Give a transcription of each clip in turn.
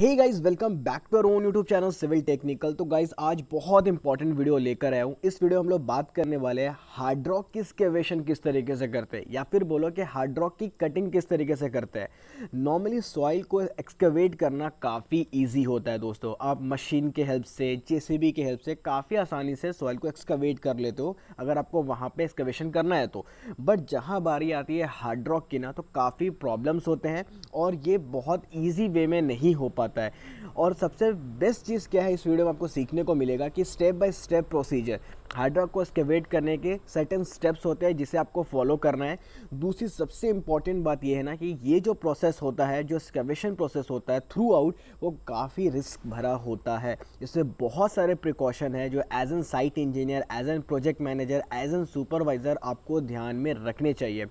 hey guys welcome back to our own YouTube channel civil technical तो guys आज बहुत important video लेकर आया हूँ इस वीडियो में हम लोग बात करने वाले हैं हार्ड रॉक की स्केवेशन किस तरीके से करते हैं या फिर बोलो कि हार्ड रॉक की कटिंग किस तरीके से करते हैं नॉर्मली सॉइल को एक्सकेवेट करना काफ़ी ईजी होता है दोस्तों आप मशीन के हेल्प से जे के हेल्प से काफ़ी आसानी से सॉइल को एक्सकेवेट कर लेते हो अगर आपको वहाँ पर एक्सकवेशन करना है तो बट जहाँ बारी आती है हार्ड रॉक की ना तो काफ़ी प्रॉब्लम्स होते हैं और ये बहुत ईजी वे में नहीं हो पाते आता है और सबसे बेस्ट चीज़ क्या है इस वीडियो में आपको सीखने को मिलेगा कि step by step procedure hard rock को एक्सकेवेट करने के सर्टेन स्टेप्स होते हैं जिसे आपको फॉलो करना है दूसरी सबसे इंपॉर्टेंट बात यह है ना कि ये जो प्रोसेस होता है जो एक्सकेवेशन प्रोसेस होता है थ्रू आउट वो काफ़ी रिस्क भरा होता है इसमें बहुत सारे प्रिकॉशन है जो as an site engineer as an project manager as an supervisor आपको ध्यान में रखने चाहिए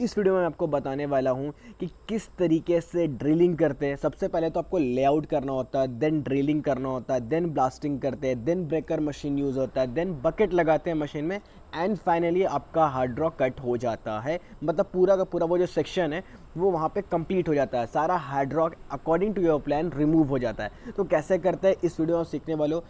इस वीडियो में मैं आपको बताने वाला हूँ कि किस तरीके से ड्रिलिंग करते हैं सबसे पहले तो आपको लेआउट करना होता है देन ड्रिलिंग करना होता है देन ब्लास्टिंग करते हैं देन ब्रेकर मशीन यूज़ होता है देन बकेट लगाते हैं मशीन में एंड फाइनली आपका हार्ड रॉक कट हो जाता है मतलब पूरा का पूरा वो जो सेक्शन है वो वहाँ पे कंप्लीट हो जाता है सारा hard rock according to your plan remove हो जाता है तो कैसे करते हैं इस वीडियो में सीखने वालों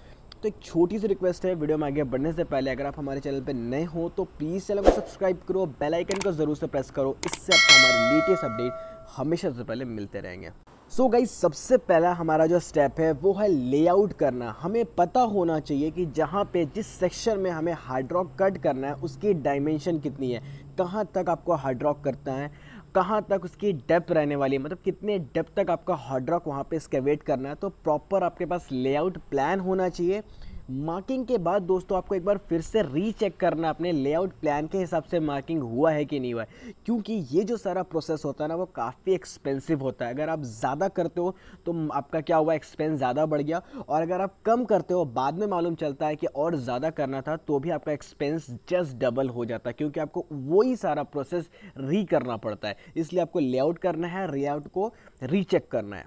तो एक छोटी सी रिक्वेस्ट है वीडियो में आगे बढ़ने से पहले अगर आप हमारे चैनल पर नए हो तो प्लीज़ चैनल को सब्सक्राइब करो बेल आइकन को ज़रूर से प्रेस करो इससे आपको हमारे लेटेस्ट अपडेट हमेशा से पहले मिलते रहेंगे सो so गाइज सबसे पहला हमारा जो स्टेप है वो है लेआउट करना हमें पता होना चाहिए कि जहाँ पे जिस सेक्शन में हमें हार्ड रॉक कट करना है उसकी डायमेंशन कितनी है कहाँ तक आपको हार्ड रॉक करता है कहाँ तक उसकी डेप्थ रहने वाली है मतलब कितने डेप्थ तक आपका हॉट रॉक वहाँ पे स्केवेट करना है तो प्रॉपर आपके पास लेआउट प्लान होना चाहिए मार्किंग के बाद दोस्तों आपको एक बार फिर से रीचेक करना अपने लेआउट प्लान के हिसाब से मार्किंग हुआ है कि नहीं हुआ है क्योंकि ये जो सारा प्रोसेस होता है ना वो काफ़ी एक्सपेंसिव होता है अगर आप ज़्यादा करते हो तो आपका क्या हुआ एक्सपेंस ज़्यादा बढ़ गया और अगर आप कम करते हो बाद में मालूम चलता है कि और ज़्यादा करना था तो भी आपका एक्सपेंस जस्ट डबल हो जाता है क्योंकि आपको वही सारा प्रोसेस री करना पड़ता है इसलिए आपको लेआउट करना है लेआउट को रीचेक करना है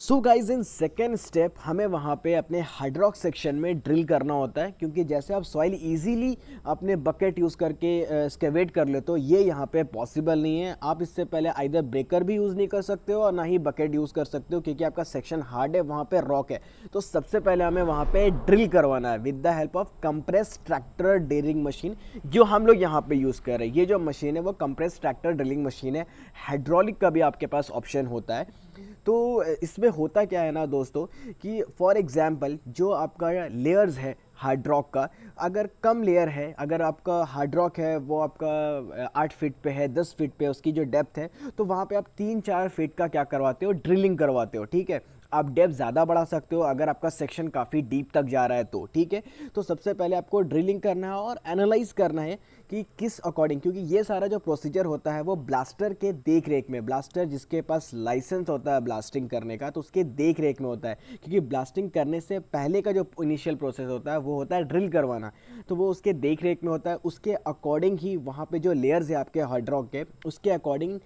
so guys in second step हमें वहाँ पे अपने हाइड्रॉक सेक्शन में ड्रिल करना होता है क्योंकि जैसे आप सॉइल इजीली अपने बकेट यूज़ करके स्केवेट कर लेते हो ये यहाँ पे पॉसिबल नहीं है आप इससे पहले आइधर ब्रेकर भी यूज़ नहीं कर सकते हो और ना ही बकेट यूज़ कर सकते हो क्योंकि आपका सेक्शन हार्ड है वहाँ पे रॉक है तो सबसे पहले हमें वहाँ पे ड्रिल करवाना है with the help of compress tractor drilling machine जो हम लोग यहाँ पर यूज़ कर रहे हैं ये जो मशीन है वो कंप्रेस ट्रैक्टर ड्रिलिंग मशीन है हाइड्रोलिक का भी आपके पास ऑप्शन होता है तो इसमें होता क्या है ना दोस्तों कि फॉर एग्ज़ाम्पल जो आपका लेयर्स है हार्ड रॉक का अगर कम लेयर है अगर आपका हार्ड रॉक है वो आपका आठ फीट पे है दस फीट पे उसकी जो डेप्थ है तो वहाँ पे आप तीन चार फीट का क्या करवाते हो ड्रिलिंग करवाते हो ठीक है आप डेप ज़्यादा बढ़ा सकते हो अगर आपका सेक्शन काफ़ी डीप तक जा रहा है तो ठीक है तो सबसे पहले आपको ड्रिलिंग करना है और एनालाइज करना है कि किस अकॉर्डिंग क्योंकि ये सारा जो प्रोसीजर होता है वो ब्लास्टर के देख रेख में ब्लास्टर जिसके पास लाइसेंस होता है ब्लास्टिंग करने का तो उसके देख रेख में होता है क्योंकि ब्लास्टिंग करने से पहले का जो इनिशियल प्रोसेस होता है वो होता है ड्रिल करवाना तो वो उसके देख रेख में होता है उसके अकॉर्डिंग ही वहाँ पर जो लेयर्स है आपके रॉक के उसके अकॉर्डिंग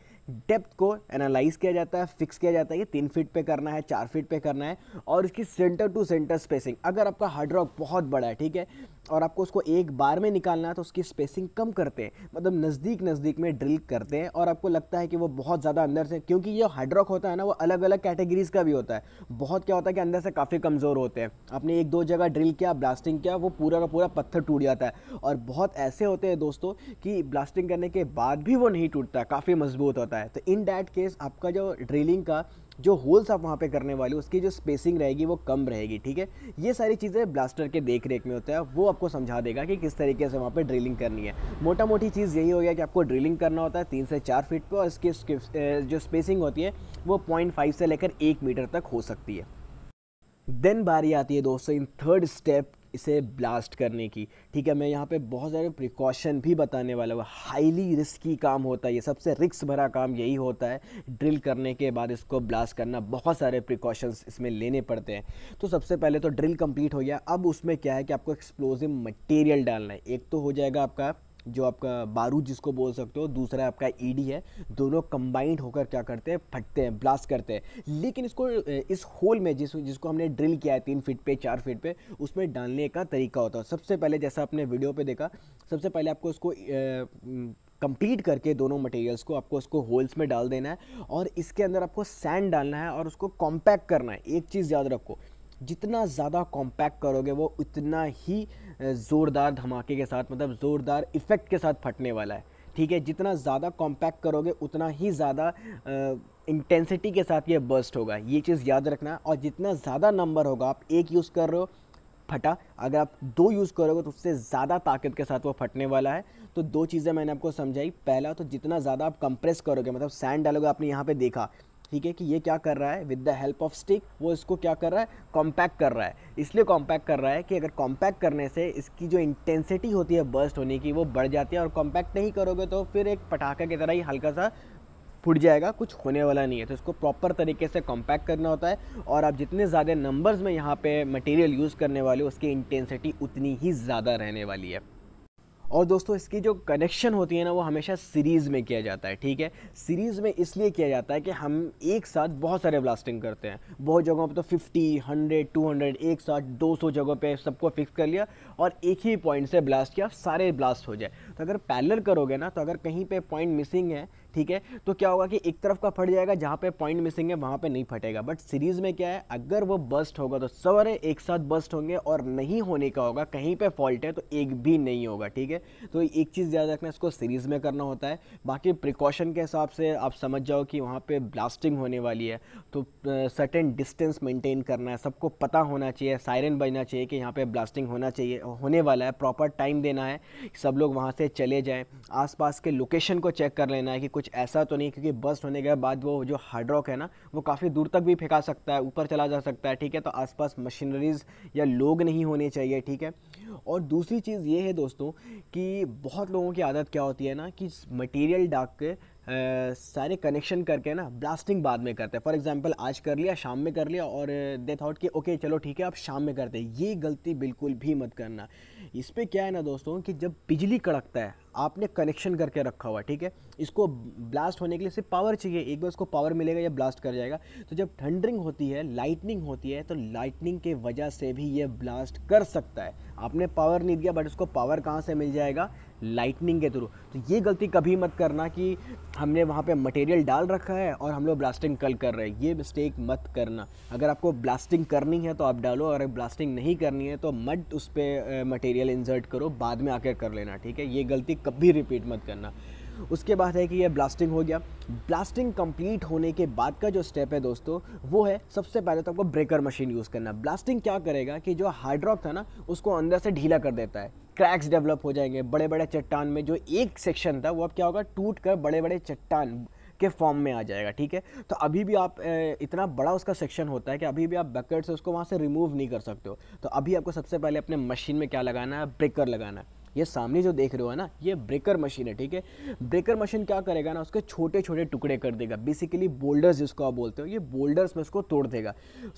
डेप्थ को एनालाइज किया जाता है फिक्स किया जाता है कि तीन फीट पे करना है चार फीट पे करना है और इसकी सेंटर टू सेंटर स्पेसिंग अगर आपका हार्ड रॉक बहुत बड़ा है ठीक है और आपको उसको एक बार में निकालना है तो उसकी स्पेसिंग कम करते हैं मतलब नज़दीक नज़दीक में ड्रिल करते हैं और आपको लगता है कि वो बहुत ज़्यादा अंदर से क्योंकि ये हाइड्रॉक होता है ना वो अलग अलग कैटेगरीज़ का भी होता है बहुत क्या होता है कि अंदर से काफ़ी कमज़ोर होते हैं आपने एक दो जगह ड्रिल किया ब्लास्टिंग किया वो पूरा का पूरा पत्थर टूट जाता है और बहुत ऐसे होते हैं दोस्तों कि ब्लास्टिंग करने के बाद भी वो नहीं टूटता काफ़ी मजबूत होता है तो इन डैट केस आपका जो ड्रिलिंग का जो होल्स आप वहाँ पे करने वाले हो उसकी जो स्पेसिंग रहेगी वो कम रहेगी ठीक है ये सारी चीज़ें ब्लास्टर के देख रेख में होता है वो आपको समझा देगा कि किस तरीके से वहाँ पर ड्रिलिंग करनी है मोटा मोटी चीज़ यही हो गया कि आपको ड्रिलिंग करना होता है तीन से चार फीट पर और इसकी जो स्पेसिंग होती है वो पॉइंट से लेकर एक मीटर तक हो सकती है देन बारी आती है दोस्तों इन थर्ड स्टेप इसे ब्लास्ट करने की ठीक है मैं यहाँ पे बहुत सारे प्रिकॉशन भी बताने वाला हूँ हाईली रिस्की काम होता है ये सबसे रिक्स भरा काम यही होता है ड्रिल करने के बाद इसको ब्लास्ट करना बहुत सारे प्रिकॉशंस इसमें लेने पड़ते हैं तो सबसे पहले तो ड्रिल कंप्लीट हो गया अब उसमें क्या है कि आपको एक्सप्लोजिव मटेरियल डालना है एक तो हो जाएगा आपका जो आपका बारूद जिसको बोल सकते हो दूसरा आपका ईडी e है दोनों कंबाइंड होकर क्या करते हैं फटते हैं ब्लास्ट करते हैं लेकिन इसको इस होल में जिस जिसको हमने ड्रिल किया है तीन फीट पे चार फीट पे उसमें डालने का तरीका होता है सबसे पहले जैसा आपने वीडियो पे देखा सबसे पहले आपको उसको कंप्लीट करके दोनों मटेरियल्स को आपको उसको होल्स में डाल देना है और इसके अंदर आपको सैंड डालना है और उसको कॉम्पैक्ट करना है एक चीज़ याद रखो जितना ज़्यादा कॉम्पैक्ट करोगे वो उतना ही ज़ोरदार धमाके के साथ मतलब ज़ोरदार इफ़ेक्ट के साथ फटने वाला है ठीक है जितना ज़्यादा कॉम्पैक्ट करोगे उतना ही ज़्यादा इंटेंसिटी के साथ ये बर्स्ट होगा ये चीज़ याद रखना है और जितना ज़्यादा नंबर होगा आप एक यूज़ कर रहे हो फटा अगर आप दो यूज़ करोगे तो उससे ज़्यादा ताकत के साथ वो फटने वाला है तो दो चीज़ें मैंने आपको समझाई पहला तो जितना ज़्यादा आप कंप्रेस करोगे मतलब सैंड डालोगे आपने यहाँ पे देखा ठीक है कि ये क्या कर रहा है with the help of stick वो इसको क्या कर रहा है कॉम्पैक्ट कर रहा है इसलिए कॉम्पैक्ट कर रहा है कि अगर कॉम्पैक्ट करने से इसकी जो इंटेंसिटी होती है बर्स्ट होने की वो बढ़ जाती है और कॉम्पैक्ट नहीं करोगे तो फिर एक पटाखा की तरह ही हल्का सा फुट जाएगा कुछ होने वाला नहीं है तो इसको प्रॉपर तरीके से कॉम्पैक्ट करना होता है और आप जितने ज़्यादा नंबर्स में यहाँ पे मटेरियल यूज़ करने वाले हो उसकी इंटेंसिटी उतनी ही ज़्यादा रहने वाली है और दोस्तों इसकी जो कनेक्शन होती है ना वो हमेशा सीरीज़ में किया जाता है ठीक है सीरीज़ में इसलिए किया जाता है कि हम एक साथ बहुत सारे ब्लास्टिंग करते हैं बहुत जगहों पर तो 50, 100, 200 एक साथ 200 जगहों पे सबको फिक्स कर लिया और एक ही पॉइंट से ब्लास्ट किया सारे ब्लास्ट हो जाए तो अगर पैलर करोगे ना तो अगर कहीं पर पॉइंट मिसिंग है ठीक है तो क्या होगा कि एक तरफ का फट जाएगा जहाँ पे पॉइंट मिसिंग है वहाँ पे नहीं फटेगा बट सीरीज़ में क्या है अगर वो बस्ट होगा तो सवरे एक साथ बस्ट होंगे और नहीं होने का होगा कहीं पे फॉल्ट है तो एक भी नहीं होगा ठीक है तो एक चीज़ याद रखना इसको सीरीज़ में करना होता है बाकी प्रिकॉशन के हिसाब से आप समझ जाओ कि वहाँ पर ब्लास्टिंग होने वाली है तो सर्टेन डिस्टेंस मेंटेन करना है सबको पता होना चाहिए सायरन बजना चाहिए कि यहाँ पर ब्लास्टिंग होना चाहिए होने वाला है प्रॉपर टाइम देना है सब लोग वहाँ से चले जाएँ आस के लोकेशन को चेक कर लेना है कि कुछ ऐसा तो नहीं क्योंकि बस्ट होने के बाद वो जो हार्ड रॉक है ना वो काफ़ी दूर तक भी फेंका सकता है ऊपर चला जा सकता है ठीक है तो आसपास मशीनरीज या लोग नहीं होने चाहिए ठीक है और दूसरी चीज़ ये है दोस्तों कि बहुत लोगों की आदत क्या होती है ना कि मटेरियल डाक के सारे कनेक्शन करके ना ब्लास्टिंग बाद में करते हैं फॉर एग्जांपल आज कर लिया शाम में कर लिया और दे थाट कि ओके चलो ठीक है आप शाम में करते हैं ये गलती बिल्कुल भी मत करना इस पर क्या है ना दोस्तों कि जब बिजली कड़कता है आपने कनेक्शन करके रखा हुआ ठीक है इसको ब्लास्ट होने के लिए सिर्फ पावर चाहिए एक बार उसको पावर मिलेगा या ब्लास्ट कर जाएगा तो जब ठंडरिंग होती है लाइटनिंग होती है तो लाइटनिंग के वजह से भी ये ब्लास्ट कर सकता है आपने पावर नहीं दिया बट उसको पावर कहाँ से मिल जाएगा लाइटनिंग के थ्रू तो ये गलती कभी मत करना कि हमने वहाँ पे मटेरियल डाल रखा है और हम लोग ब्लास्टिंग कल कर रहे हैं ये मिस्टेक मत करना अगर आपको ब्लास्टिंग करनी है तो आप डालो अगर ब्लास्टिंग नहीं करनी है तो मत उस पर मटेरियल इंसर्ट करो बाद में आकर कर लेना ठीक है ये गलती कभी रिपीट मत करना उसके बाद है कि ये ब्लास्टिंग हो गया ब्लास्टिंग कंप्लीट होने के बाद का जो स्टेप है दोस्तों वो है सबसे पहले तो आपको ब्रेकर मशीन यूज़ करना ब्लास्टिंग क्या करेगा कि जो हाइड्रॉक था ना उसको अंदर से ढीला कर देता है क्रैक्स डेवलप हो जाएंगे बड़े बड़े चट्टान में जो एक सेक्शन था वो अब क्या होगा टूट कर बड़े बड़े चट्टान के फॉर्म में आ जाएगा ठीक है तो अभी भी आप इतना बड़ा उसका सेक्शन होता है कि अभी भी आप बकेट से उसको वहाँ से रिमूव नहीं कर सकते हो तो अभी आपको सबसे पहले अपने मशीन में क्या लगाना है ब्रेकर लगाना है ये सामने जो देख रहे हो ना ये ब्रेकर मशीन है ठीक है ब्रेकर मशीन क्या करेगा ना उसके छोटे छोटे टुकड़े कर देगा बेसिकली बोल्डर्स जिसको आप बोलते हो ये बोल्डर्स में उसको तोड़ देगा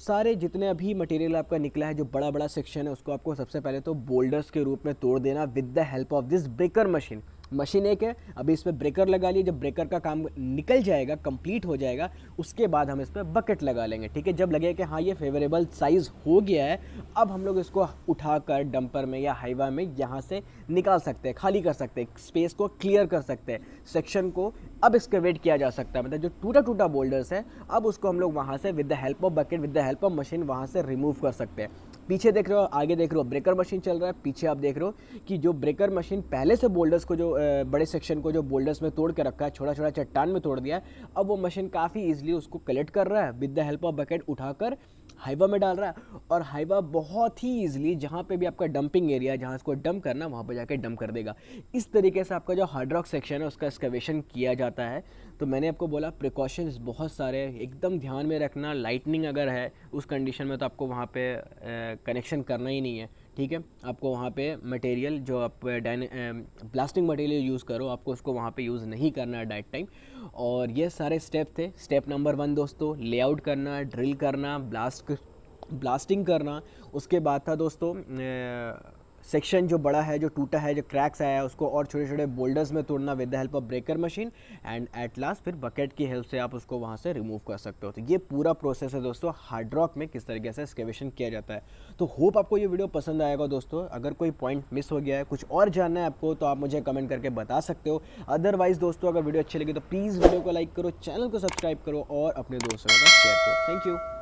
सारे जितने अभी मटेरियल आपका निकला है जो बड़ा बड़ा सेक्शन है उसको आपको सबसे पहले तो बोल्डर्स के रूप में तोड़ देना with the help of this breaker machine machine एक है अभी इसमें ब्रेकर लगा लिए जब ब्रेकर का काम निकल जाएगा कंप्लीट हो जाएगा उसके बाद हम इसमें बकेट लगा लेंगे ठीक है जब लगे कि हाँ ये फेवरेबल साइज़ हो गया है अब हम लोग इसको उठाकर डंपर में या हाईवा में यहाँ से निकाल सकते हैं खाली कर सकते हैं स्पेस को क्लियर कर सकते हैं सेक्शन को अब एक्सकवेट किया जा सकता है मतलब जो टूटा टूटा बोल्डर्स है अब उसको हम लोग वहाँ से with the help of bucket with the help of machine वहाँ से रिमूव कर सकते हैं पीछे देख रहे हो आगे देख रहे हो ब्रेकर मशीन चल रहा है पीछे आप देख रहे हो कि जो ब्रेकर मशीन पहले से बोल्डर्स को जो बड़े सेक्शन को जो बोल्डर्स में तोड़ के रखा है छोटा छोटा चट्टान में तोड़ दिया है अब वो मशीन काफ़ी ईजिली उसको कलेक्ट कर रहा है with the help of bucket उठाकर हाइवा में डाल रहा है और हाइवा बहुत ही ईजिली जहाँ पे भी आपका डंपिंग एरिया जहाँ इसको डंप करना वहाँ पर जाकर डंप कर देगा इस तरीके से आपका जो हार्डरॉक सेक्शन है उसका एक्सकवेशन किया जाता है तो मैंने आपको बोला प्रिकॉशंस बहुत सारे एकदम ध्यान में रखना लाइटनिंग अगर है उस कंडीशन में तो आपको वहाँ पर कनेक्शन करना ही नहीं है ठीक है आपको वहाँ पे मटेरियल जो आप प्लास्टिक मटेरियल यूज़ करो आपको उसको वहाँ पे यूज़ नहीं करना है डाइट टाइम और ये सारे स्टेप थे स्टेप नंबर वन दोस्तों लेआउट करना ड्रिल करना ब्लास्ट ब्लास्टिंग करना उसके बाद था दोस्तों सेक्शन जो बड़ा है जो टूटा है जो क्रैक्स आया है उसको और छोटे छोटे बोल्डर्स में तोड़ना with the help of breaker machine and at last फिर बकेट की हेल्प से आप उसको वहाँ से रिमूव कर सकते हो तो ये पूरा प्रोसेस है दोस्तों हार्ड रॉक में किस तरीके से एक्सकेवेशन किया जाता है तो होप आपको ये वीडियो पसंद आएगा दोस्तों अगर कोई पॉइंट मिस हो गया है कुछ और जानना है आपको तो आप मुझे कमेंट करके बता सकते हो अदरवाइज दोस्तों अगर वीडियो अच्छी लगी तो प्लीज़ वीडियो को लाइक करो चैनल को सब्सक्राइब करो और अपने दोस्तों के साथ शेयर करो थैंक यू